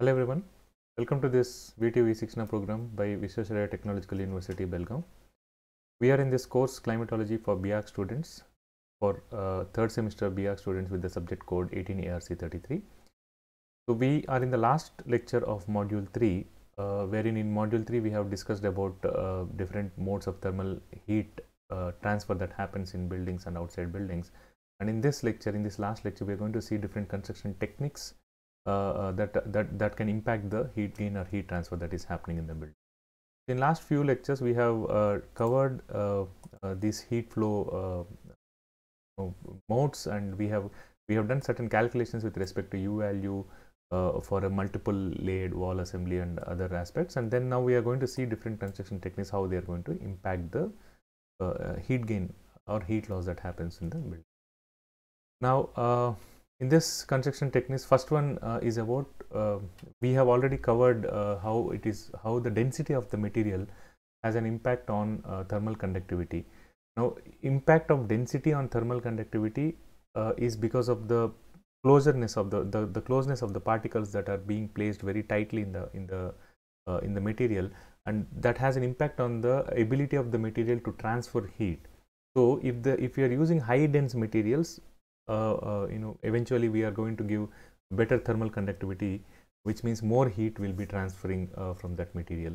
Hello everyone, welcome to this VTU e 6 program by Vishwasaraya Technological University, Belgaum. We are in this course Climatology for BRC students for uh, third semester BRC students with the subject code 18ARC33. So we are in the last lecture of module 3 uh, wherein in module 3 we have discussed about uh, different modes of thermal heat uh, transfer that happens in buildings and outside buildings and in this lecture, in this last lecture we are going to see different construction techniques uh, uh, that, uh, that, that can impact the heat gain or heat transfer that is happening in the building. In last few lectures, we have covered this heat flow modes and we have we have done certain calculations with respect to u value uh, for a multiple layered wall assembly and other aspects and then now we are going to see different construction techniques how they are going to impact the uh, heat gain or heat loss that happens in the building now uh, in this construction techniques first one uh, is about uh, we have already covered uh, how it is how the density of the material has an impact on uh, thermal conductivity now impact of density on thermal conductivity uh, is because of the closeness of the, the the closeness of the particles that are being placed very tightly in the in the uh, in the material and that has an impact on the ability of the material to transfer heat so if the if you are using high dense materials uh, uh, you know eventually we are going to give better thermal conductivity which means more heat will be transferring uh, from that material.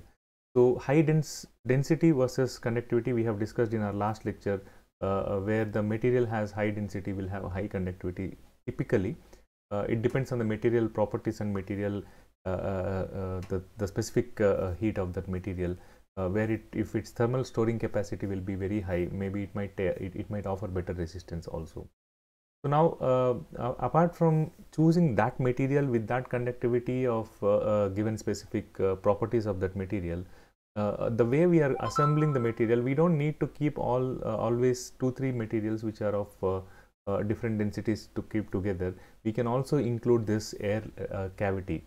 So high dens density versus conductivity we have discussed in our last lecture uh, where the material has high density will have high conductivity typically. Uh, it depends on the material properties and material uh, the, the specific heat of that material where it if its thermal storing capacity will be very high maybe it might it, it might offer better resistance also. So now, uh, apart from choosing that material with that conductivity of uh, uh, given specific uh, properties of that material, uh, the way we are assembling the material, we don't need to keep all uh, always two three materials which are of different densities to keep together. We can also include this air cavity.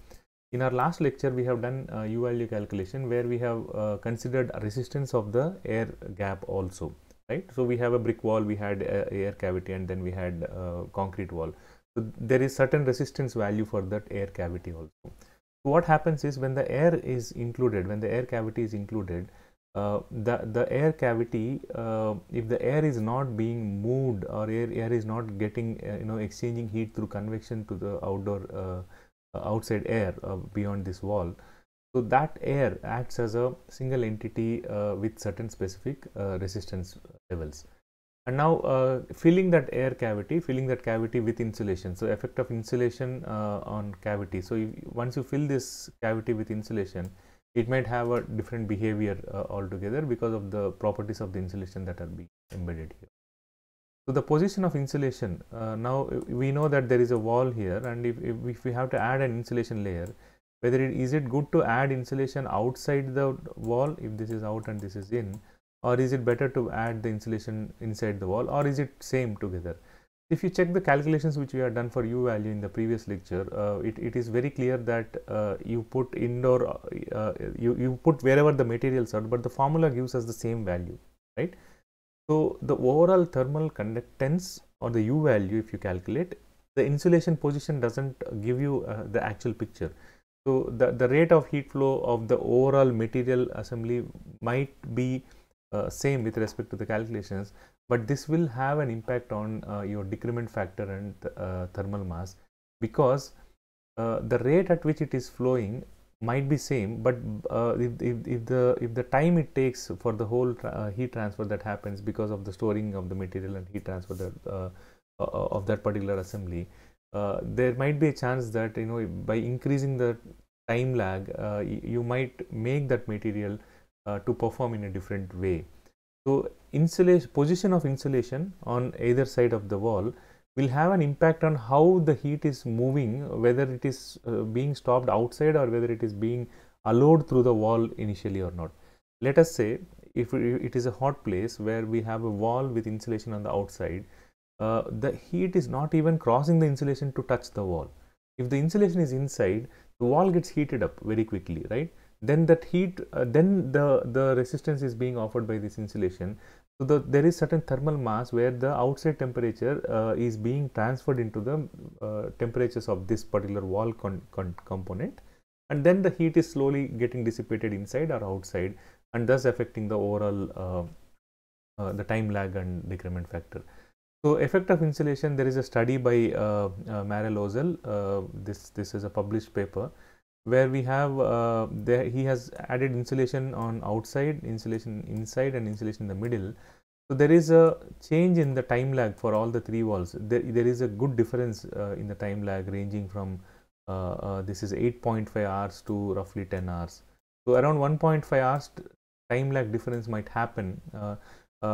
In our last lecture, we have done U value calculation where we have considered resistance of the air gap also right so we have a brick wall we had air cavity and then we had concrete wall so there is certain resistance value for that air cavity also so what happens is when the air is included when the air cavity is included uh, the the air cavity uh, if the air is not being moved or air air is not getting uh, you know exchanging heat through convection to the outdoor uh, outside air uh, beyond this wall so that air acts as a single entity uh, with certain specific uh, resistance levels. And now uh, filling that air cavity, filling that cavity with insulation. So effect of insulation uh, on cavity. So if, once you fill this cavity with insulation, it might have a different behavior uh, altogether because of the properties of the insulation that are being embedded here. So the position of insulation, uh, now we know that there is a wall here and if, if we have to add an insulation layer, whether it is it good to add insulation outside the wall if this is out and this is in or is it better to add the insulation inside the wall or is it same together if you check the calculations which we have done for u value in the previous lecture uh, it, it is very clear that uh, you put indoor uh, you, you put wherever the materials are but the formula gives us the same value right so the overall thermal conductance or the u value if you calculate the insulation position doesn't give you uh, the actual picture so, the, the rate of heat flow of the overall material assembly might be uh, same with respect to the calculations, but this will have an impact on uh, your decrement factor and uh, thermal mass because uh, the rate at which it is flowing might be same, but uh, if, if, if, the, if the time it takes for the whole tra uh, heat transfer that happens because of the storing of the material and heat transfer that, of that particular assembly, uh, there might be a chance that you know by increasing the time lag uh, you might make that material uh, to perform in a different way so insulation position of insulation on either side of the wall will have an impact on how the heat is moving whether it is uh, being stopped outside or whether it is being allowed through the wall initially or not let us say if it is a hot place where we have a wall with insulation on the outside uh, the heat is not even crossing the insulation to touch the wall. If the insulation is inside, the wall gets heated up very quickly, right? Then that heat, uh, then the, the resistance is being offered by this insulation. So the, there is certain thermal mass where the outside temperature uh, is being transferred into the uh, temperatures of this particular wall con con component. And then the heat is slowly getting dissipated inside or outside and thus affecting the overall uh, uh, the time lag and decrement factor. So, effect of insulation there is a study by uh, uh, Ozel, uh, this, this is a published paper where we have uh, there he has added insulation on outside, insulation inside and insulation in the middle. So, there is a change in the time lag for all the three walls, there, there is a good difference uh, in the time lag ranging from uh, uh, this is 8.5 hours to roughly 10 hours. So, around 1.5 hours time lag difference might happen.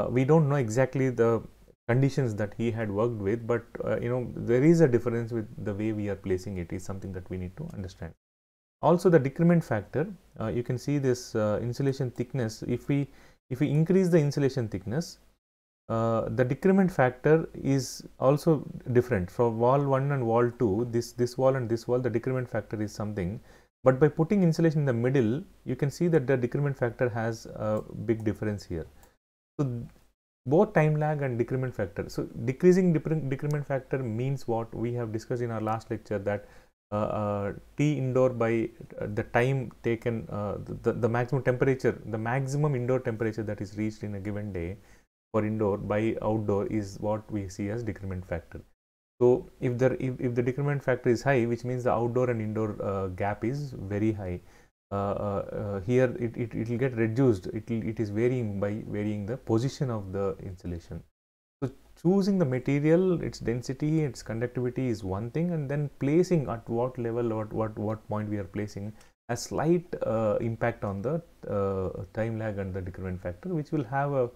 we do not know exactly the conditions that he had worked with but uh, you know there is a difference with the way we are placing it is something that we need to understand also the decrement factor uh, you can see this uh, insulation thickness if we if we increase the insulation thickness uh, the decrement factor is also different for wall 1 and wall 2 this this wall and this wall the decrement factor is something but by putting insulation in the middle you can see that the decrement factor has a big difference here so both time lag and decrement factor. So, decreasing decrement factor means what we have discussed in our last lecture that uh, uh, T indoor by uh, the time taken, uh, the, the maximum temperature, the maximum indoor temperature that is reached in a given day for indoor by outdoor is what we see as decrement factor. So, if the, if, if the decrement factor is high, which means the outdoor and indoor uh, gap is very high. Uh, uh, uh, here it, it, it will get reduced, it, it is varying by varying the position of the insulation. So, choosing the material, its density, its conductivity is one thing and then placing at what level or at what, what point we are placing a slight uh, impact on the uh, time lag and the decrement factor which will have a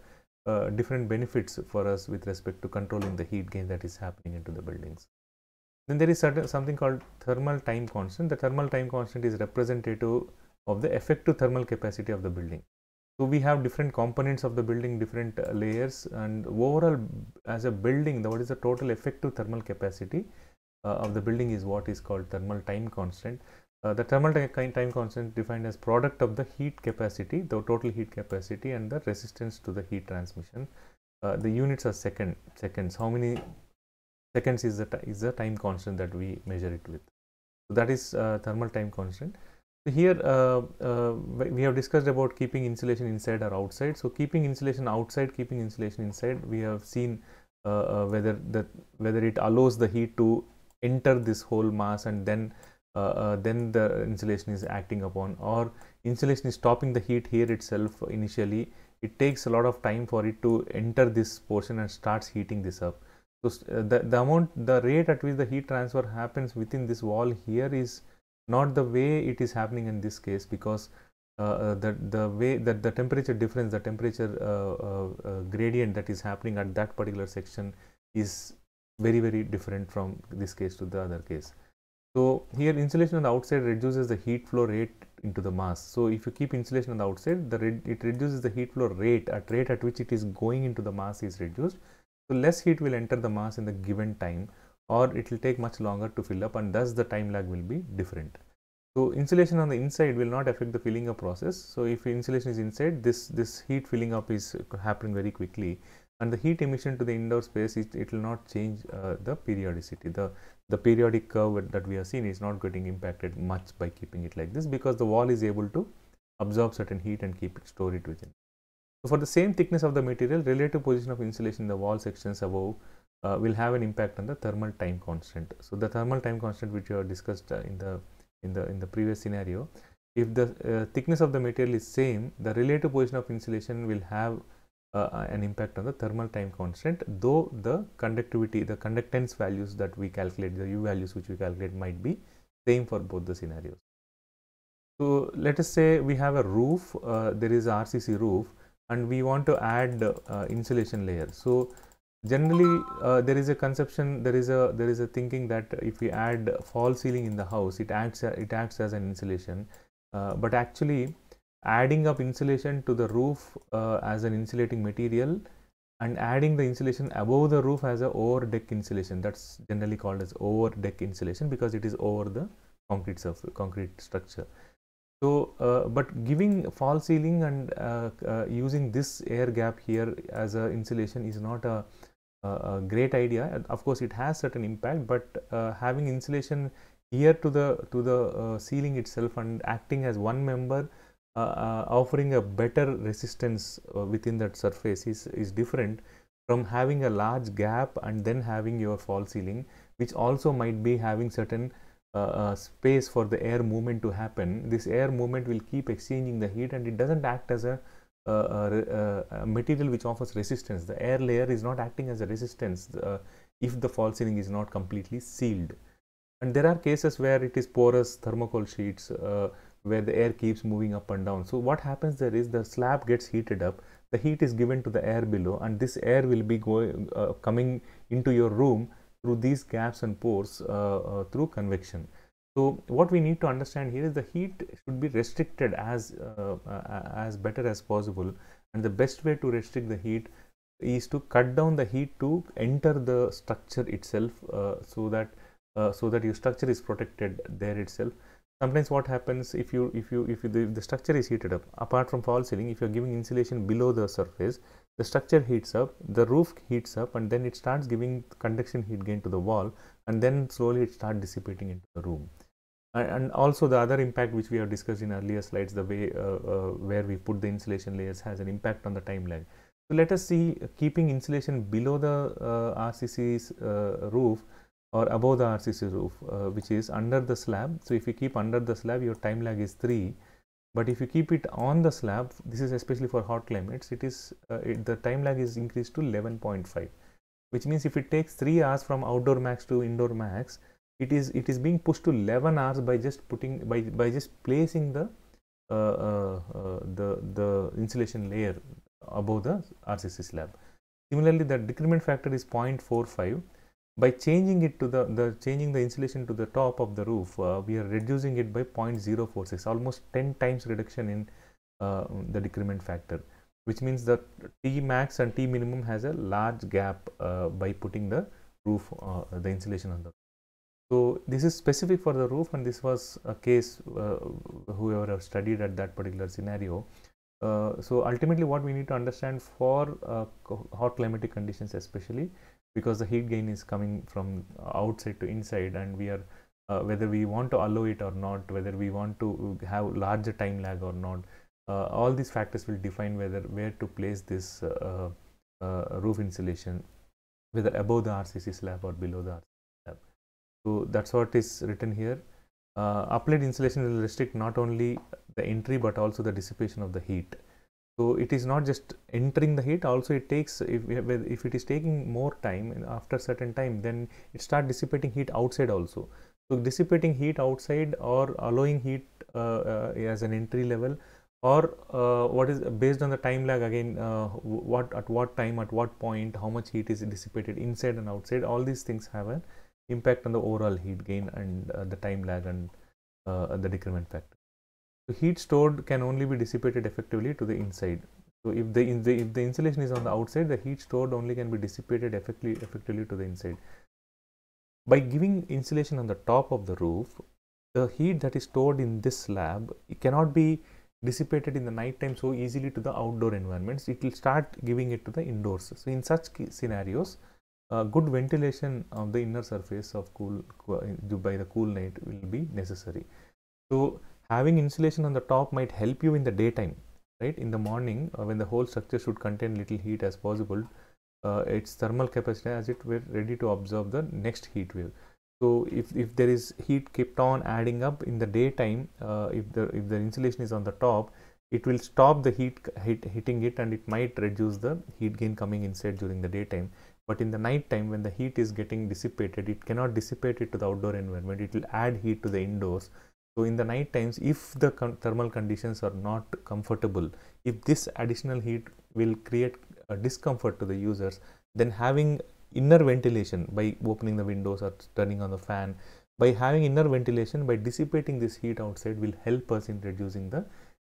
uh, different benefits for us with respect to controlling the heat gain that is happening into the buildings. Then there is certain something called thermal time constant. The thermal time constant is representative of the effective thermal capacity of the building. So we have different components of the building, different uh, layers and overall as a building, the, what is the total effective thermal capacity uh, of the building is what is called thermal time constant. Uh, the thermal time constant defined as product of the heat capacity, the total heat capacity and the resistance to the heat transmission. Uh, the units are second, seconds. How many seconds is the, is the time constant that we measure it with. So that is uh, thermal time constant. Here uh, uh, we have discussed about keeping insulation inside or outside. So keeping insulation outside, keeping insulation inside, we have seen uh, uh whether that whether it allows the heat to enter this whole mass and then uh, uh, then the insulation is acting upon or insulation is stopping the heat here itself initially. It takes a lot of time for it to enter this portion and starts heating this up. So the, the amount, the rate at which the heat transfer happens within this wall here is not the way it is happening in this case because uh, uh the the way that the temperature difference the temperature uh, uh, uh, gradient that is happening at that particular section is very very different from this case to the other case so here insulation on the outside reduces the heat flow rate into the mass so if you keep insulation on the outside the re it reduces the heat flow rate at rate at which it is going into the mass is reduced so less heat will enter the mass in the given time or it will take much longer to fill up and thus the time lag will be different. So insulation on the inside will not affect the filling up process. So if insulation is inside, this, this heat filling up is happening very quickly and the heat emission to the indoor space, it, it will not change uh, the periodicity. The, the periodic curve that we have seen is not getting impacted much by keeping it like this because the wall is able to absorb certain heat and keep it, store it within. So for the same thickness of the material, relative position of insulation in the wall sections above uh, will have an impact on the thermal time constant. So the thermal time constant which you have discussed uh, in the in the in the previous scenario, if the uh, thickness of the material is same, the relative position of insulation will have uh, uh, an impact on the thermal time constant, though the conductivity, the conductance values that we calculate, the U values which we calculate might be same for both the scenarios. So let us say we have a roof, uh, there is RCC roof and we want to add insulation layer. So generally uh, there is a conception there is a there is a thinking that if we add fall ceiling in the house it acts it acts as an insulation uh, but actually adding up insulation to the roof uh, as an insulating material and adding the insulation above the roof as a over deck insulation that's generally called as over deck insulation because it is over the concrete surface concrete structure so, uh, but giving fall ceiling and uh, uh, using this air gap here as a insulation is not a a great idea. Of course, it has certain impact, but uh, having insulation here to the to the uh, ceiling itself and acting as one member uh, uh, offering a better resistance uh, within that surface is, is different from having a large gap and then having your fall ceiling which also might be having certain uh, space for the air movement to happen this air movement will keep exchanging the heat and it doesn't act as a a uh, uh, uh, material which offers resistance. The air layer is not acting as a resistance if the false ceiling is not completely sealed. And there are cases where it is porous thermocol sheets where the air keeps moving up and down. So what happens there is the slab gets heated up, the heat is given to the air below and this air will be going, uh, coming into your room through these gaps and pores uh, uh, through convection. So what we need to understand here is the heat should be restricted as uh, uh, as better as possible and the best way to restrict the heat is to cut down the heat to enter the structure itself uh, so that uh, so that your structure is protected there itself sometimes what happens if you if you if you, the, the structure is heated up apart from false ceiling if you are giving insulation below the surface the structure heats up the roof heats up and then it starts giving conduction heat gain to the wall and then slowly it starts dissipating into the room and also the other impact which we have discussed in earlier slides the way uh, uh, where we put the insulation layers has an impact on the time lag so let us see keeping insulation below the uh, rcc's roof or above the RCC roof, uh, which is under the slab. So, if you keep under the slab, your time lag is 3. But if you keep it on the slab, this is especially for hot climates, it is uh, it, the time lag is increased to 11.5, which means if it takes 3 hours from outdoor max to indoor max, it is it is being pushed to 11 hours by just putting by by just placing the uh, uh, uh the the insulation layer above the RCC slab. Similarly, the decrement factor is 0.45. By changing it to the, the changing the insulation to the top of the roof, uh, we are reducing it by 0.046, almost 10 times reduction in uh, the decrement factor, which means the T max and T minimum has a large gap by putting the roof, the insulation on the so, this is specific for the roof and this was a case uh, whoever studied at that particular scenario. Uh, so, ultimately what we need to understand for uh, hot climatic conditions especially because the heat gain is coming from outside to inside and we are uh, whether we want to allow it or not, whether we want to have larger time lag or not, uh, all these factors will define whether where to place this uh, roof insulation whether above the RCC slab or below the RCC so that's what is written here. Uh, insulation will restrict not only the entry but also the dissipation of the heat. So it is not just entering the heat. Also, it takes if if it is taking more time after certain time, then it start dissipating heat outside also. So dissipating heat outside or allowing heat uh, uh, as an entry level, or uh, what is based on the time lag again, uh, what at what time at what point how much heat is dissipated inside and outside. All these things have a impact on the overall heat gain and uh, the time lag and uh, the decrement factor. So heat stored can only be dissipated effectively to the inside. So if the, if the, if the insulation is on the outside, the heat stored only can be dissipated effectively, effectively to the inside. By giving insulation on the top of the roof, the heat that is stored in this slab it cannot be dissipated in the night time so easily to the outdoor environments. It will start giving it to the indoors. So in such scenarios, good ventilation of the inner surface of cool by the cool night will be necessary. So having insulation on the top might help you in the daytime, right? In the morning uh, when the whole structure should contain little heat as possible, uh, its thermal capacity as it were ready to absorb the next heat wave. So if, if there is heat kept on adding up in the daytime, uh, if the if the insulation is on the top, it will stop the heat hit, hitting it and it might reduce the heat gain coming inside during the daytime but in the night time when the heat is getting dissipated it cannot dissipate it to the outdoor environment it will add heat to the indoors so in the night times if the thermal conditions are not comfortable if this additional heat will create a discomfort to the users then having inner ventilation by opening the windows or turning on the fan by having inner ventilation by dissipating this heat outside will help us in reducing the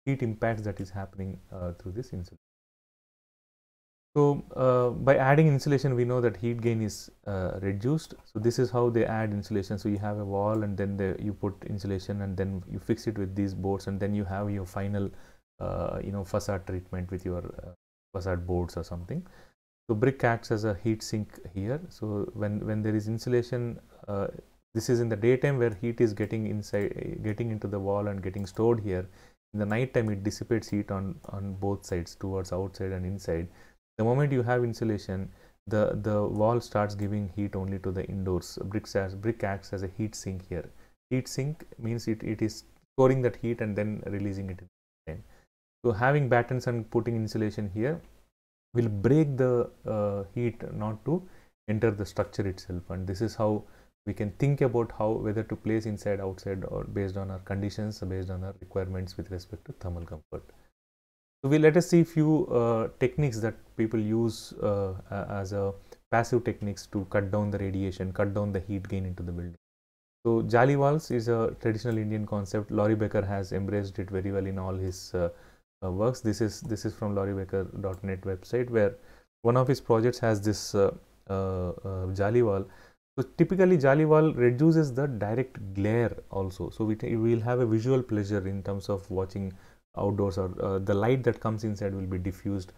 heat impacts that is happening uh, through this insulation so, uh, by adding insulation we know that heat gain is uh, reduced. So, this is how they add insulation. So, you have a wall and then the, you put insulation and then you fix it with these boards and then you have your final uh, you know facade treatment with your uh, facade boards or something. So, brick acts as a heat sink here. So, when, when there is insulation uh, this is in the daytime where heat is getting inside getting into the wall and getting stored here. In the nighttime, it dissipates heat on, on both sides towards outside and inside the moment you have insulation the the wall starts giving heat only to the indoors bricks as brick acts as a heat sink here heat sink means it, it is storing that heat and then releasing it in so having battens and putting insulation here will break the uh, heat not to enter the structure itself and this is how we can think about how whether to place inside outside or based on our conditions based on our requirements with respect to thermal comfort so, we let us see few uh, techniques that people use uh, as a passive techniques to cut down the radiation, cut down the heat gain into the building. So, jali walls is a traditional Indian concept. Laurie Becker has embraced it very well in all his uh, uh works. This is this is from lauriebecker.net website where one of his projects has this uh, uh, jali wall. So typically jali wall reduces the direct glare also. So we, we will have a visual pleasure in terms of watching outdoors or uh, the light that comes inside will be diffused.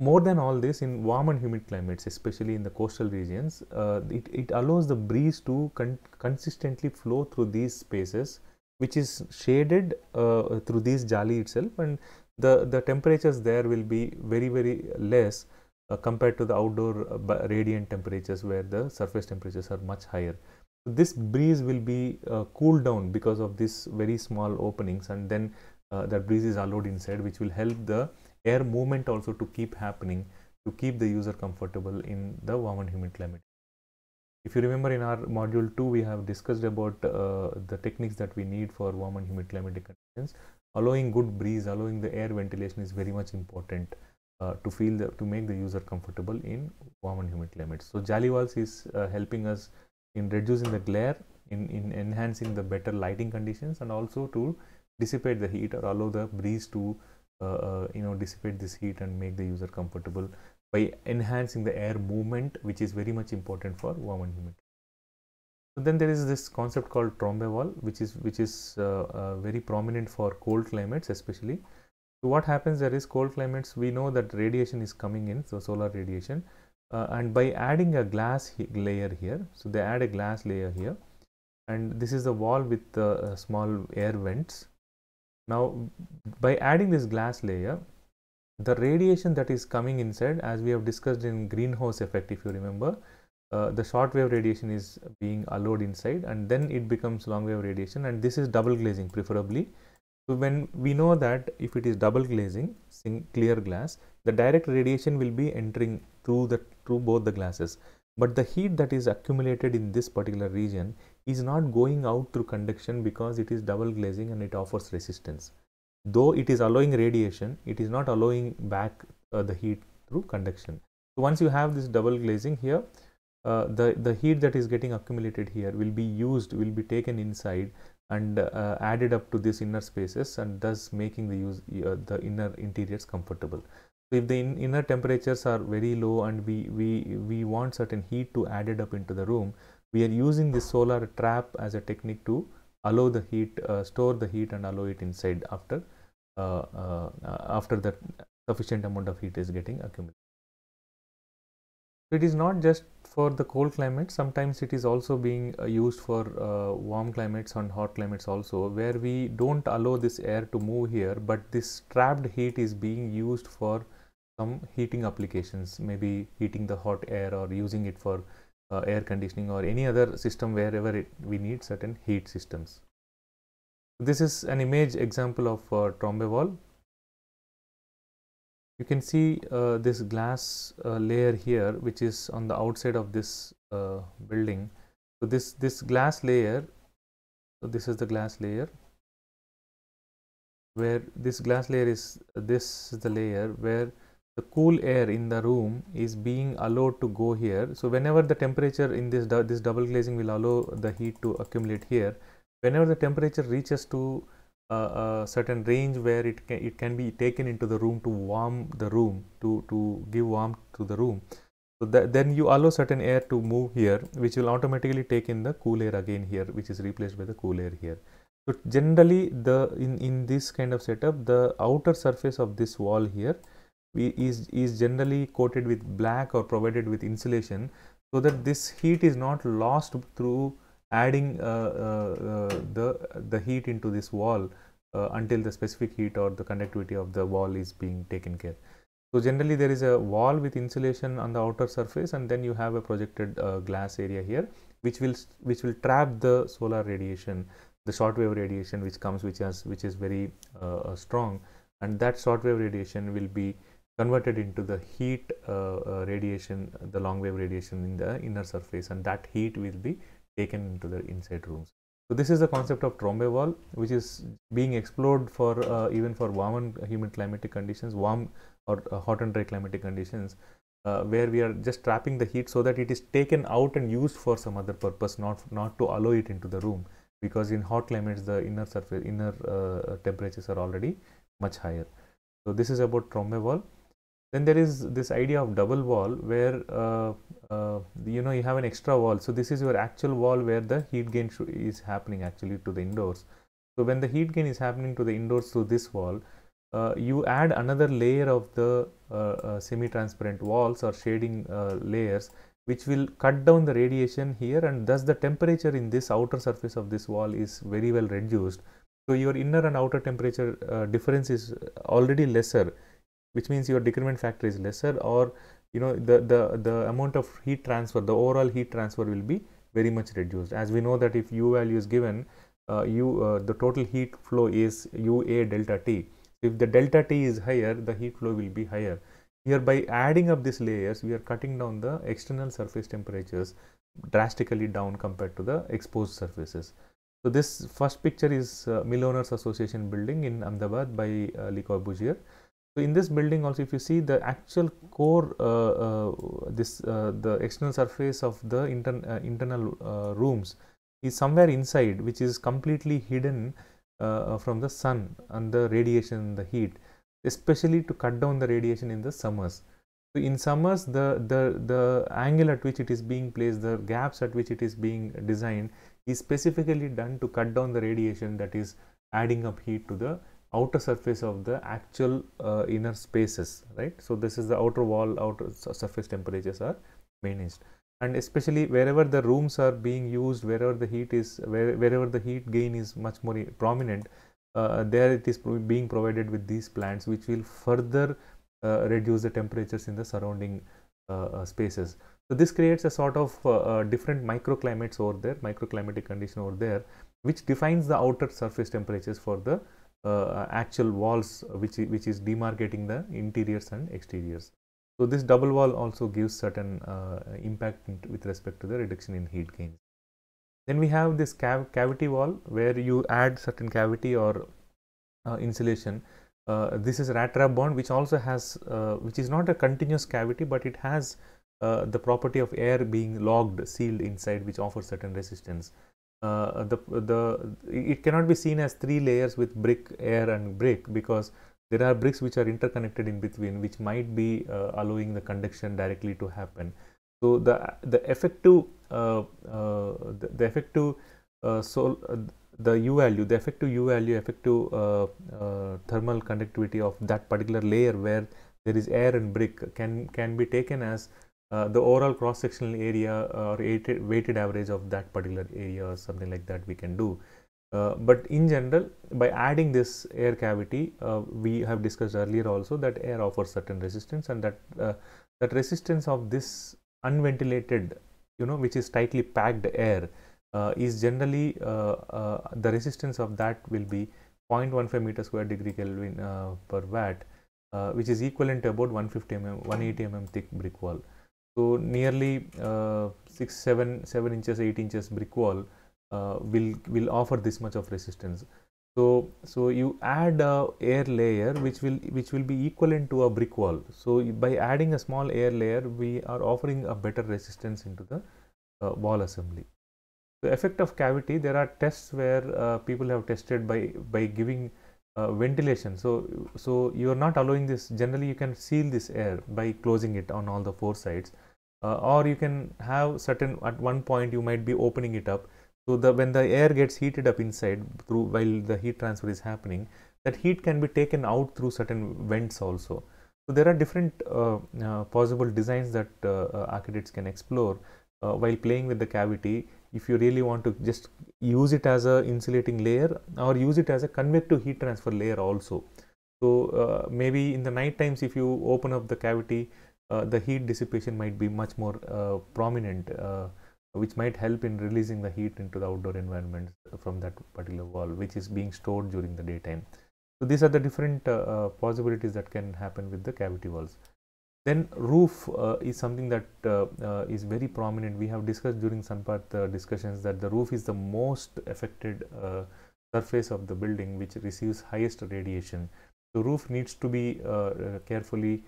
More than all this, in warm and humid climates, especially in the coastal regions, uh, it, it allows the breeze to con consistently flow through these spaces, which is shaded uh, through these jali itself, and the, the temperatures there will be very, very less uh, compared to the outdoor uh, radiant temperatures where the surface temperatures are much higher this breeze will be uh, cooled down because of this very small openings and then uh, that breeze is allowed inside which will help the air movement also to keep happening to keep the user comfortable in the warm and humid climate. If you remember in our module 2 we have discussed about uh, the techniques that we need for warm and humid climatic conditions. Allowing good breeze, allowing the air ventilation is very much important uh, to feel the, to make the user comfortable in warm and humid climates. So Jali walls is uh, helping us in reducing the glare, in, in enhancing the better lighting conditions and also to dissipate the heat or allow the breeze to uh, uh, you know dissipate this heat and make the user comfortable by enhancing the air movement which is very much important for warm and humid so then there is this concept called trombe wall which is which is uh, uh, very prominent for cold climates especially so what happens there is cold climates we know that radiation is coming in so solar radiation uh, and by adding a glass he layer here so they add a glass layer here and this is the wall with uh, small air vents now, by adding this glass layer, the radiation that is coming inside, as we have discussed in greenhouse effect, if you remember, uh, the short wave radiation is being allowed inside and then it becomes long wave radiation and this is double glazing preferably. So when we know that if it is double glazing, clear glass, the direct radiation will be entering through the through both the glasses. But the heat that is accumulated in this particular region is not going out through conduction because it is double glazing and it offers resistance. Though it is allowing radiation, it is not allowing back uh, the heat through conduction. So once you have this double glazing here, uh, the, the heat that is getting accumulated here will be used, will be taken inside and uh, added up to these inner spaces and thus making the, use, uh, the inner interiors comfortable. So if the in, inner temperatures are very low and we, we, we want certain heat to added up into the room, we are using this solar trap as a technique to allow the heat, uh, store the heat and allow it inside after uh, uh, after the sufficient amount of heat is getting accumulated. So it is not just for the cold climate, sometimes it is also being uh, used for uh, warm climates and hot climates also, where we don't allow this air to move here, but this trapped heat is being used for some heating applications, maybe heating the hot air or using it for uh, air conditioning or any other system wherever it, we need certain heat systems. This is an image example of uh, trombe wall. You can see uh, this glass uh, layer here which is on the outside of this uh, building. So this, this glass layer, so this is the glass layer where this glass layer is, this is the layer where the cool air in the room is being allowed to go here so whenever the temperature in this this double glazing will allow the heat to accumulate here whenever the temperature reaches to uh, a certain range where it can, it can be taken into the room to warm the room to to give warmth to the room so that, then you allow certain air to move here which will automatically take in the cool air again here which is replaced by the cool air here so generally the in in this kind of setup the outer surface of this wall here is, is generally coated with black or provided with insulation so that this heat is not lost through adding uh, uh, uh the, the heat into this wall uh, until the specific heat or the conductivity of the wall is being taken care. So generally there is a wall with insulation on the outer surface and then you have a projected uh, glass area here which will which will trap the solar radiation the short wave radiation which comes which has which is very strong and that short wave radiation will be converted into the heat uh, uh, radiation, the long wave radiation in the inner surface and that heat will be taken into the inside rooms. So this is the concept of Trombe wall, which is being explored for uh, even for warm and humid climatic conditions, warm or uh, hot and dry climatic conditions, uh, where we are just trapping the heat so that it is taken out and used for some other purpose, not not to allow it into the room, because in hot climates the inner surface inner uh, temperatures are already much higher. So this is about Trombe wall. Then there is this idea of double wall where uh, uh, you know you have an extra wall. So this is your actual wall where the heat gain is happening actually to the indoors. So when the heat gain is happening to the indoors through this wall, uh, you add another layer of the uh, uh, semi-transparent walls or shading uh, layers which will cut down the radiation here and thus the temperature in this outer surface of this wall is very well reduced. So your inner and outer temperature difference is already lesser which means your decrement factor is lesser or you know the, the, the amount of heat transfer, the overall heat transfer will be very much reduced. As we know that if U value is given, uh, U, uh, the total heat flow is UA delta T. If the delta T is higher, the heat flow will be higher. Here by adding up these layers, we are cutting down the external surface temperatures drastically down compared to the exposed surfaces. So this first picture is uh, Owners Association building in Ahmedabad by uh, Le Corbusier. So, in this building also if you see the actual core uh, uh, this uh, the external surface of the inter uh, internal uh, rooms is somewhere inside which is completely hidden uh, from the sun and the radiation the heat especially to cut down the radiation in the summers. So, in summers the, the, the angle at which it is being placed the gaps at which it is being designed is specifically done to cut down the radiation that is adding up heat to the outer surface of the actual uh, inner spaces right so this is the outer wall outer surface temperatures are managed and especially wherever the rooms are being used wherever the heat is where, wherever the heat gain is much more prominent uh, there it is pro being provided with these plants which will further uh, reduce the temperatures in the surrounding uh, uh, spaces so this creates a sort of uh, different microclimates over there microclimatic condition over there which defines the outer surface temperatures for the uh, actual walls which, which is demarcating the interiors and exteriors. So this double wall also gives certain uh, impact with respect to the reduction in heat gain. Then we have this cav cavity wall where you add certain cavity or uh, insulation. Uh, this is rat trap bond which also has uh, which is not a continuous cavity but it has uh, the property of air being logged sealed inside which offers certain resistance. Uh, the, the it cannot be seen as three layers with brick, air and brick because there are bricks which are interconnected in between which might be uh, allowing the conduction directly to happen. So the the effective uh, uh the, the, effective uh, so the U value the effective U value effective thermal conductivity of that particular layer where there is air and brick can can be taken as uh, the overall cross sectional area uh, or weighted average of that particular area or something like that we can do. Uh, but in general, by adding this air cavity, uh, we have discussed earlier also that air offers certain resistance and that uh, that resistance of this unventilated, you know, which is tightly packed air is generally the resistance of that will be 0.15 meter square degree Kelvin per watt, which is equivalent to about 150 mm, 180 mm thick brick wall. So nearly uh, 6, 7, 7 inches, 8 inches brick wall uh, will, will offer this much of resistance. So, so you add a air layer which will, which will be equivalent to a brick wall. So by adding a small air layer, we are offering a better resistance into the uh, wall assembly. The effect of cavity, there are tests where uh, people have tested by, by giving uh, ventilation so so you are not allowing this generally you can seal this air by closing it on all the four sides uh, or you can have certain at one point you might be opening it up so the when the air gets heated up inside through while the heat transfer is happening that heat can be taken out through certain vents also so there are different uh, uh possible designs that uh, uh, architects can explore while playing with the cavity if you really want to just use it as a insulating layer or use it as a convective heat transfer layer also. So uh, maybe in the night times if you open up the cavity uh, the heat dissipation might be much more uh, prominent uh, which might help in releasing the heat into the outdoor environment from that particular wall which is being stored during the daytime. So these are the different uh, uh, possibilities that can happen with the cavity walls. Then roof uh, is something that uh, uh, is very prominent. We have discussed during Sunpath uh, discussions that the roof is the most affected uh, surface of the building which receives highest radiation. The roof needs to be carefully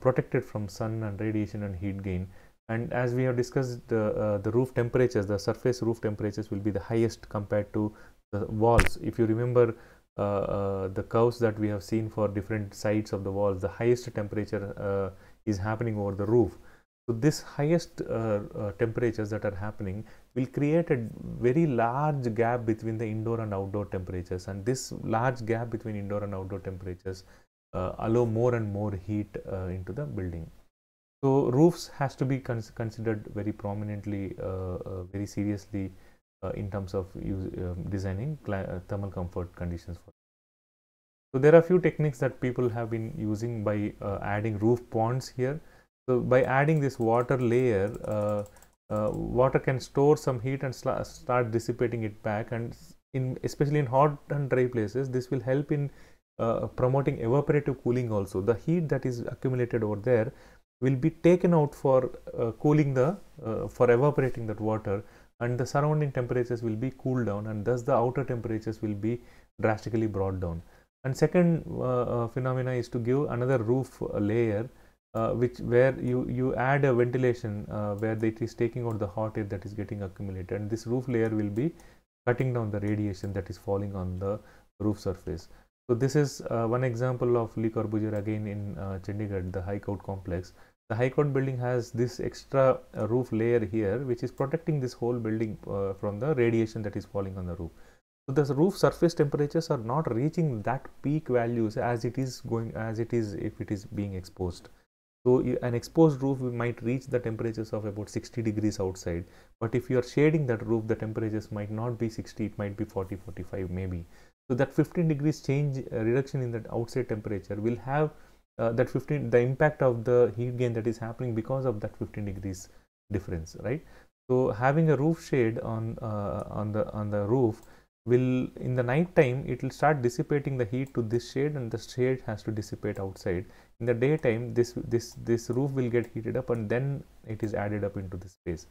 protected from sun and radiation and heat gain. And as we have discussed, the roof temperatures, the surface roof temperatures will be the highest compared to the walls. If you remember, uh, uh, the curves that we have seen for different sides of the walls, the highest temperature uh, is happening over the roof. So this highest uh, uh, temperatures that are happening will create a very large gap between the indoor and outdoor temperatures and this large gap between indoor and outdoor temperatures uh, allow more and more heat uh, into the building. So roofs has to be considered very prominently, uh, uh, very seriously in terms of use, um, designing thermal comfort conditions for so there are a few techniques that people have been using by uh, adding roof ponds here. So by adding this water layer, uh, uh, water can store some heat and start dissipating it back and in especially in hot and dry places this will help in uh, promoting evaporative cooling also. The heat that is accumulated over there will be taken out for uh, cooling the uh, for evaporating that water and the surrounding temperatures will be cooled down and thus the outer temperatures will be drastically brought down. And second uh, uh, phenomena is to give another roof layer uh, which where you you add a ventilation uh, where it is taking out the hot air that is getting accumulated and this roof layer will be cutting down the radiation that is falling on the roof surface so this is uh, one example of Le Corbusier again in uh, Chandigarh the high court complex the high court building has this extra roof layer here which is protecting this whole building from the radiation that is falling on the roof so the roof surface temperatures are not reaching that peak values as it is going as it is if it is being exposed. So an exposed roof might reach the temperatures of about 60 degrees outside, but if you are shading that roof, the temperatures might not be 60, it might be 40, 45 maybe. So that 15 degrees change uh, reduction in that outside temperature will have uh, that 15 the impact of the heat gain that is happening because of that 15 degrees difference, right? So having a roof shade on uh, on the on the roof will in the night time it will start dissipating the heat to this shade and the shade has to dissipate outside in the daytime this this this roof will get heated up and then it is added up into the space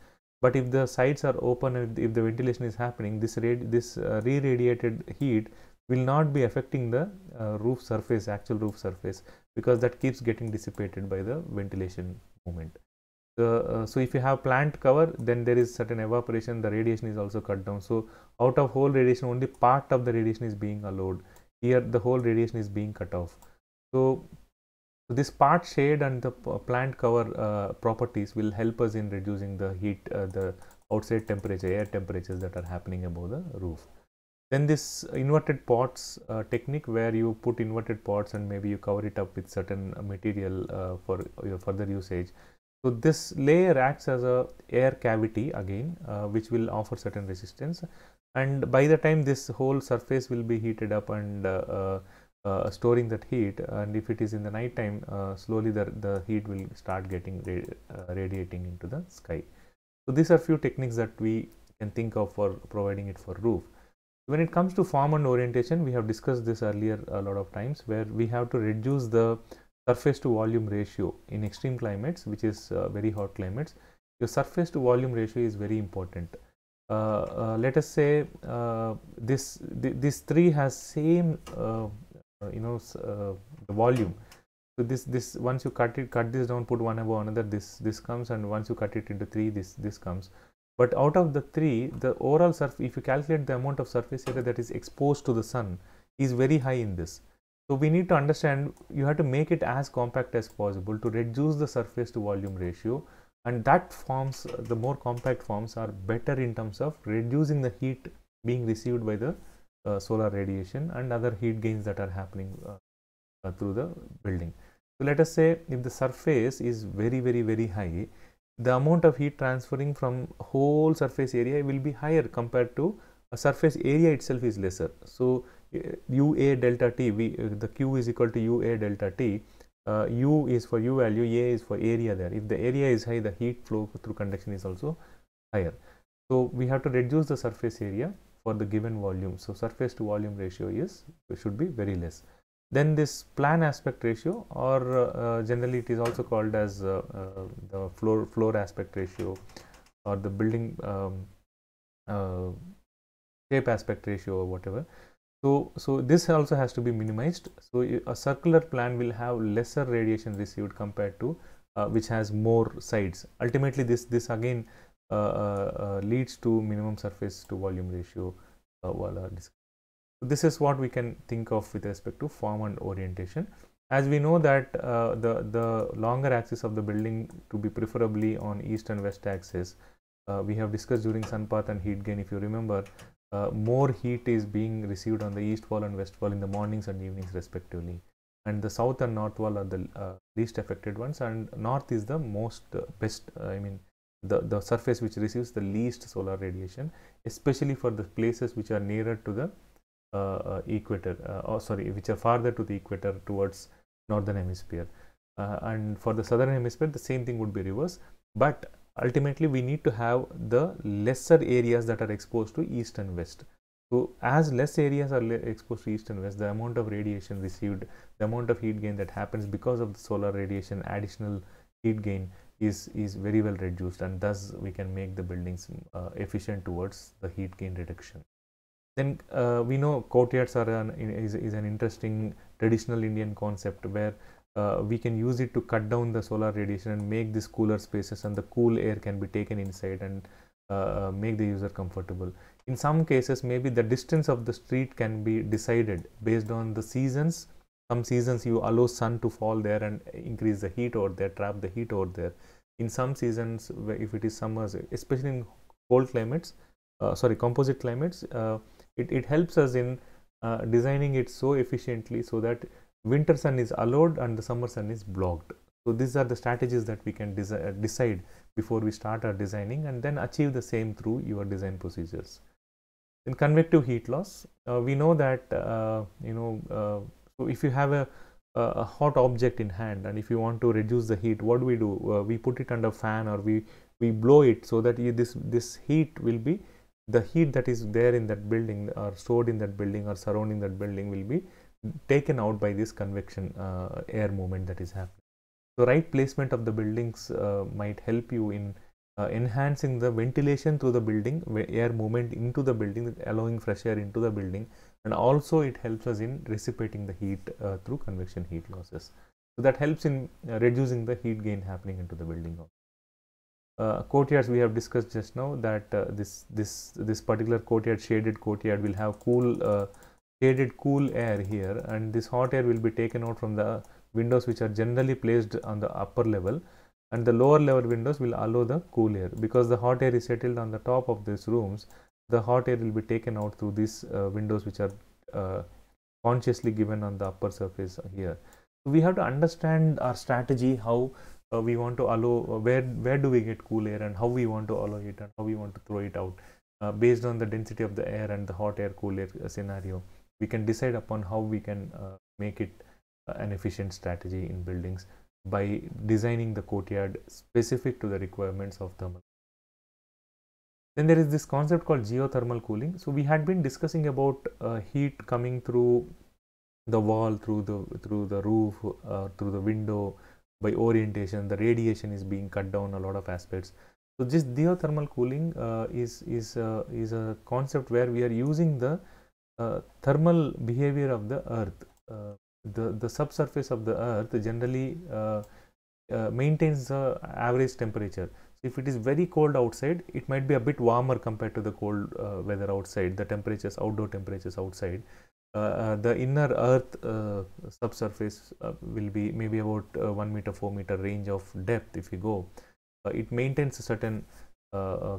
but if the sides are open and if the ventilation is happening this rad this uh, re-radiated heat will not be affecting the uh, roof surface actual roof surface because that keeps getting dissipated by the ventilation movement uh, so if you have plant cover then there is certain evaporation the radiation is also cut down so out of whole radiation only part of the radiation is being allowed here the whole radiation is being cut off so this part shade and the plant cover uh, properties will help us in reducing the heat uh, the outside temperature air temperatures that are happening above the roof then this inverted pots uh, technique where you put inverted pots and maybe you cover it up with certain material uh, for your uh, further usage so, this layer acts as a air cavity again uh, which will offer certain resistance and by the time this whole surface will be heated up and uh, uh, uh storing that heat and if it is in the night time uh, slowly the, the heat will start getting ra uh, radiating into the sky. So, these are few techniques that we can think of for providing it for roof. When it comes to form and orientation we have discussed this earlier a lot of times where we have to reduce the surface to volume ratio in extreme climates which is uh, very hot climates your surface to volume ratio is very important uh, uh, let us say uh, this th this three has same uh, uh, you know the volume so this this once you cut it cut this down put one above another this this comes and once you cut it into three this this comes but out of the three the overall surface if you calculate the amount of surface area that is exposed to the sun is very high in this so we need to understand you have to make it as compact as possible to reduce the surface to volume ratio and that forms the more compact forms are better in terms of reducing the heat being received by the uh, solar radiation and other heat gains that are happening uh, uh, through the building. So let us say if the surface is very very very high the amount of heat transferring from whole surface area will be higher compared to a surface area itself is lesser. So u a delta t, we, uh, the q is equal to u a delta t, uh, u is for u value, a is for area there. If the area is high, the heat flow through conduction is also higher. So we have to reduce the surface area for the given volume. So surface to volume ratio is should be very less. Then this plan aspect ratio or uh, uh generally it is also called as uh, uh, the floor, floor aspect ratio or the building um, shape aspect ratio or whatever. So, so this also has to be minimized. So a circular plan will have lesser radiation received compared to uh, which has more sides. Ultimately, this this again uh, uh, uh leads to minimum surface to volume ratio. Uh, uh, so this is what we can think of with respect to form and orientation. As we know that the the longer axis of the building to be preferably on east and west axis. we have discussed during sun path and heat gain if you remember uh, more heat is being received on the east wall and west wall in the mornings and evenings respectively and the south and north wall are the uh, least affected ones and north is the most uh, best uh, i mean the, the surface which receives the least solar radiation especially for the places which are nearer to the uh, uh, equator or sorry which are farther to the equator towards northern hemisphere and for the southern hemisphere the same thing would be reverse but ultimately we need to have the lesser areas that are exposed to east and west. So as less areas are exposed to east and west, the amount of radiation received, the amount of heat gain that happens because of the solar radiation, additional heat gain is, is very well reduced and thus we can make the buildings uh, efficient towards the heat gain reduction. Then uh, we know courtyards are an, is, is an interesting traditional Indian concept where uh, we can use it to cut down the solar radiation and make these cooler spaces and the cool air can be taken inside and uh, uh, make the user comfortable. In some cases, maybe the distance of the street can be decided based on the seasons. Some seasons you allow sun to fall there and increase the heat over there, trap the heat over there. In some seasons, if it is summers, especially in cold climates, uh, sorry, composite climates, uh, it, it helps us in uh, designing it so efficiently so that winter sun is allowed and the summer sun is blocked. So these are the strategies that we can uh, decide before we start our designing and then achieve the same through your design procedures. In convective heat loss, uh, we know that, uh, you know, uh, so if you have a, a, hot object in hand and if you want to reduce the heat, what do we do? Uh, we put it under fan or we, we blow it so that this, this heat will be, the heat that is there in that building or stored in that building or surrounding that building will be taken out by this convection uh, air movement that is happening. So right placement of the buildings uh, might help you in uh, enhancing the ventilation through the building, air movement into the building, allowing fresh air into the building and also it helps us in dissipating the heat uh, through convection heat losses. So that helps in uh, reducing the heat gain happening into the building. Uh, courtyards we have discussed just now that uh, this this this particular courtyard shaded courtyard will have cool shaded cool air here and this hot air will be taken out from the windows which are generally placed on the upper level and the lower level windows will allow the cool air because the hot air is settled on the top of these rooms the hot air will be taken out through these uh, windows which are uh, consciously given on the upper surface here so we have to understand our strategy how uh, we want to allow uh, where where do we get cool air and how we want to allow it and how we want to throw it out uh, based on the density of the air and the hot air cool air uh, scenario we can decide upon how we can uh, make it uh, an efficient strategy in buildings by designing the courtyard specific to the requirements of thermal. Then there is this concept called geothermal cooling. So we had been discussing about uh, heat coming through the wall, through the through the roof, uh, through the window by orientation. The radiation is being cut down a lot of aspects. So this geothermal cooling uh, is is uh, is a concept where we are using the uh, thermal behavior of the earth. Uh, the, the subsurface of the earth generally uh, maintains the average temperature. So if it is very cold outside, it might be a bit warmer compared to the cold uh, weather outside, the temperatures, outdoor temperatures outside. Uh, uh, the inner earth subsurface will be maybe about 1 meter, 4 meter range of depth if you go. it maintains certain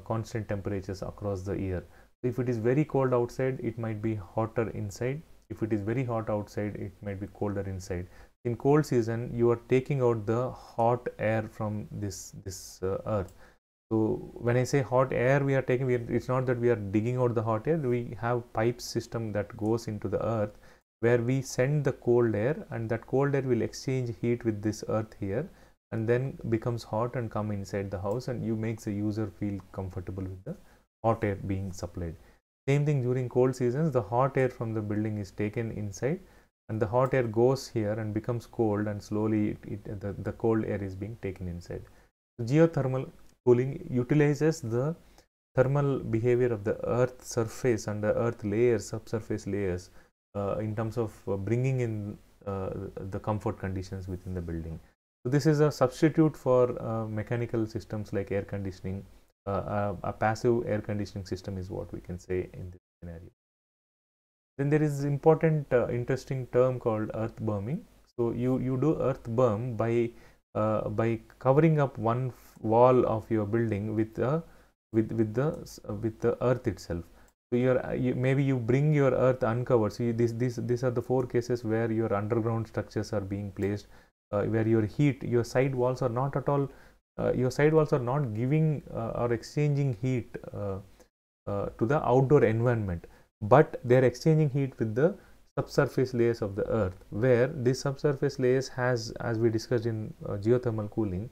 constant temperatures across the year. So if it is very cold outside, it might be hotter inside. If it is very hot outside, it might be colder inside. In cold season, you are taking out the hot air from this this uh, earth. So when I say hot air, we are taking. We are, it's not that we are digging out the hot air. We have pipe system that goes into the earth, where we send the cold air, and that cold air will exchange heat with this earth here, and then becomes hot and come inside the house, and you makes the user feel comfortable with the hot air being supplied. Same thing during cold seasons, the hot air from the building is taken inside and the hot air goes here and becomes cold and slowly it, it, the, the cold air is being taken inside. So geothermal cooling utilizes the thermal behavior of the earth surface and the earth layers, subsurface layers uh, in terms of uh, bringing in uh, the comfort conditions within the building. So this is a substitute for uh, mechanical systems like air conditioning a, uh, uh, a, passive air conditioning system is what we can say in this scenario. Then there is important uh, interesting term called earth berming. So you, you do earth berm by uh, by covering up one wall of your building with a with with the with the earth itself. So you, maybe you bring your earth uncovered. So you, this this these are the four cases where your underground structures are being placed, uh, where your heat your side walls are not at all uh, your side walls are not giving uh, or exchanging heat uh, to the outdoor environment, but they are exchanging heat with the subsurface layers of the earth where these subsurface layers has as we discussed in geothermal cooling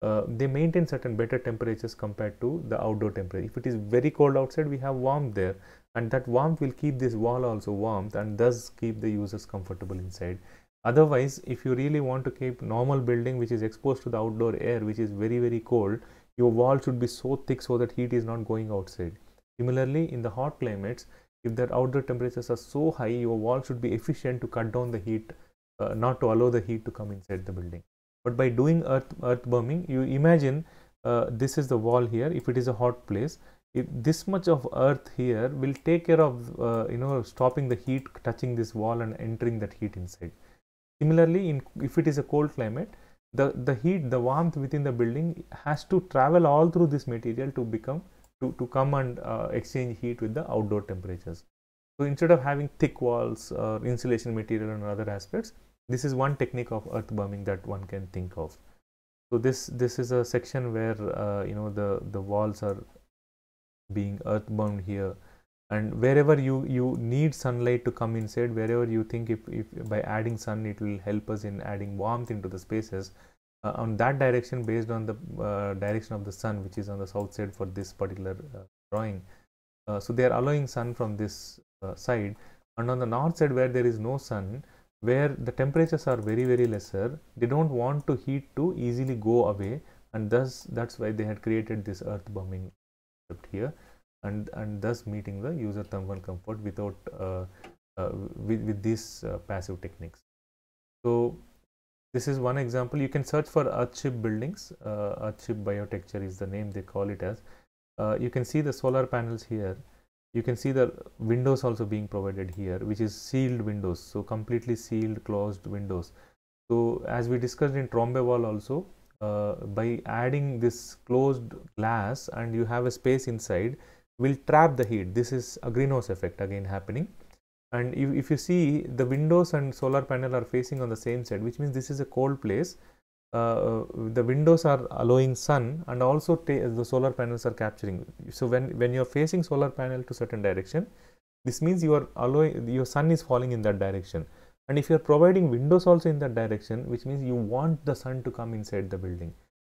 uh, they maintain certain better temperatures compared to the outdoor temperature. If it is very cold outside, we have warmth there, and that warmth will keep this wall also warmth and thus keep the users comfortable inside. Otherwise, if you really want to keep normal building which is exposed to the outdoor air which is very very cold, your wall should be so thick so that heat is not going outside. Similarly, in the hot climates, if the outdoor temperatures are so high, your wall should be efficient to cut down the heat, uh, not to allow the heat to come inside the building. But by doing earth, earth bombing, you imagine uh, this is the wall here, if it is a hot place, if this much of earth here will take care of, uh, you know, stopping the heat touching this wall and entering that heat inside. Similarly, in, if it is a cold climate, the, the heat, the warmth within the building has to travel all through this material to become, to, to come and uh, exchange heat with the outdoor temperatures. So instead of having thick walls or insulation material and other aspects, this is one technique of earth warming that one can think of. So this this is a section where uh, you know the the walls are being earthbound here and wherever you you need sunlight to come inside wherever you think if, if by adding sun it will help us in adding warmth into the spaces uh, on that direction based on the uh, direction of the sun which is on the south side for this particular uh, drawing uh, so they are allowing sun from this uh, side and on the north side where there is no sun where the temperatures are very very lesser they don't want to heat to easily go away and thus that's why they had created this earth bombing concept here and and thus meeting the user thermal comfort without uh, uh, with, with these uh, passive techniques so this is one example you can search for earthship buildings uh, earthship biotecture is the name they call it as uh, you can see the solar panels here you can see the windows also being provided here which is sealed windows so completely sealed closed windows so as we discussed in trombe wall also uh, by adding this closed glass and you have a space inside will trap the heat. This is a greenhouse effect again happening. And if, if you see the windows and solar panel are facing on the same side, which means this is a cold place. Uh, uh the windows are allowing sun and also the solar panels are capturing. So when, when you are facing solar panel to certain direction, this means you are allowing your sun is falling in that direction. And if you are providing windows also in that direction, which means you want the sun to come inside the building.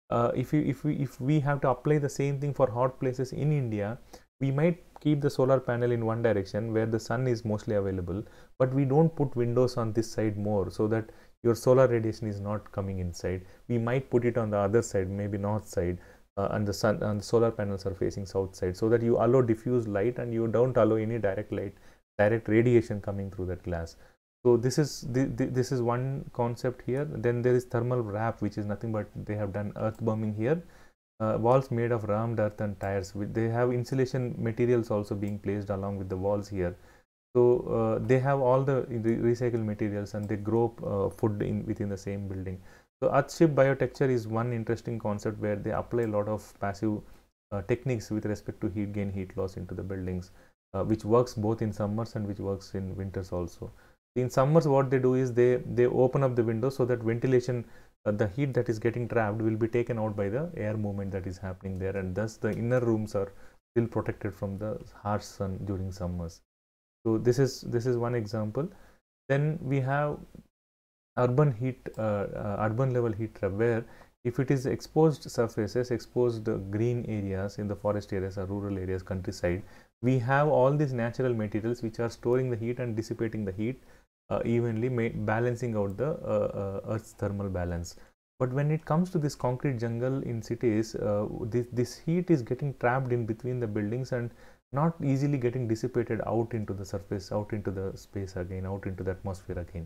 Uh, if, you, if, we, if we have to apply the same thing for hot places in India, we might keep the solar panel in one direction where the sun is mostly available but we don't put windows on this side more so that your solar radiation is not coming inside we might put it on the other side maybe north side uh, and the sun and the solar panels are facing south side so that you allow diffuse light and you don't allow any direct light direct radiation coming through that glass so this is the, the, this is one concept here then there is thermal wrap which is nothing but they have done earth bombing here uh, walls made of rammed earth and tires they have insulation materials also being placed along with the walls here so uh, they have all the recycled materials and they grow uh, food in within the same building so earthship biotecture is one interesting concept where they apply a lot of passive uh, techniques with respect to heat gain heat loss into the buildings uh, which works both in summers and which works in winters also in summers what they do is they they open up the windows so that ventilation uh, the heat that is getting trapped will be taken out by the air movement that is happening there and thus the inner rooms are still protected from the harsh sun during summers so this is this is one example then we have urban heat uh, uh, urban level heat trap where if it is exposed surfaces exposed green areas in the forest areas or rural areas countryside we have all these natural materials which are storing the heat and dissipating the heat uh, evenly balancing out the uh, uh, earth's thermal balance but when it comes to this concrete jungle in cities this, this heat is getting trapped in between the buildings and not easily getting dissipated out into the surface out into the space again out into the atmosphere again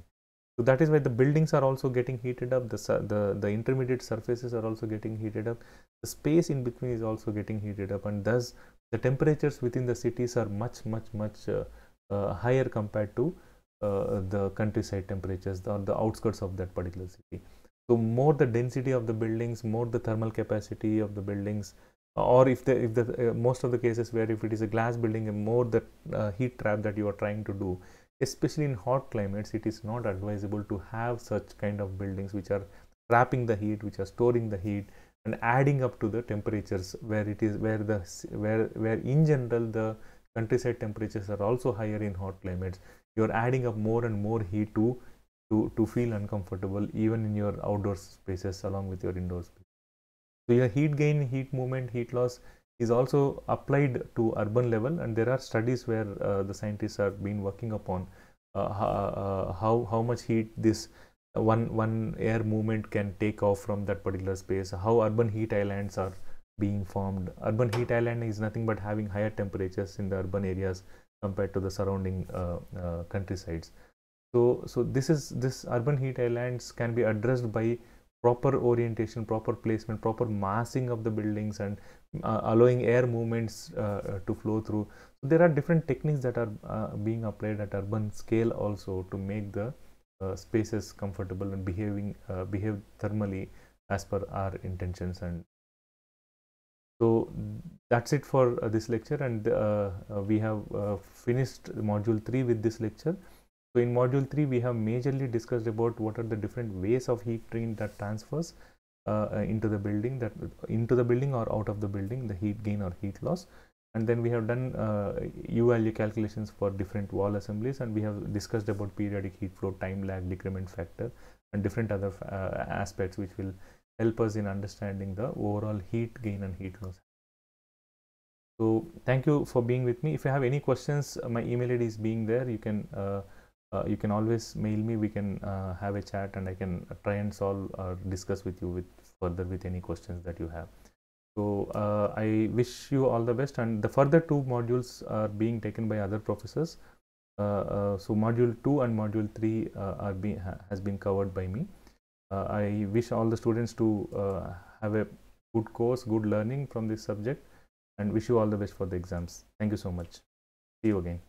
so that is why the buildings are also getting heated up the the, the intermediate surfaces are also getting heated up the space in between is also getting heated up and thus the temperatures within the cities are much much much uh, uh, higher compared to uh, the countryside temperatures or the outskirts of that particular city. So more the density of the buildings, more the thermal capacity of the buildings, or if the if the uh, most of the cases where if it is a glass building, more the uh, heat trap that you are trying to do, especially in hot climates, it is not advisable to have such kind of buildings which are trapping the heat, which are storing the heat and adding up to the temperatures where it is where the where where in general the countryside temperatures are also higher in hot climates you're adding up more and more heat to to to feel uncomfortable even in your outdoor spaces along with your indoor space so your heat gain heat movement heat loss is also applied to urban level and there are studies where uh, the scientists have been working upon uh, uh how how much heat this one one air movement can take off from that particular space how urban heat islands are being formed urban heat island is nothing but having higher temperatures in the urban areas compared to the surrounding uh, uh, countrysides. So, so this is this urban heat islands can be addressed by proper orientation, proper placement, proper massing of the buildings, and uh, allowing air movements uh, uh to flow through. So there are different techniques that are uh, being applied at urban scale also to make the spaces comfortable and behaving behave thermally as per our intentions and so that's it for uh, this lecture and uh, uh we have uh, finished module 3 with this lecture. So in module 3 we have majorly discussed about what are the different ways of heat gain that transfers uh, into the building that into the building or out of the building the heat gain or heat loss and then we have done uh, U value calculations for different wall assemblies and we have discussed about periodic heat flow, time lag, decrement factor and different other uh, aspects which will help us in understanding the overall heat gain and heat loss. So thank you for being with me. If you have any questions, uh, my email ID is being there. You can uh, uh, you can always mail me. We can uh, have a chat and I can uh, try and solve or discuss with you with further with any questions that you have. So uh, I wish you all the best. And the further two modules are being taken by other professors. so module two and module three are being ha has been covered by me. Uh, I wish all the students to uh, have a good course, good learning from this subject and wish you all the best for the exams. Thank you so much. See you again.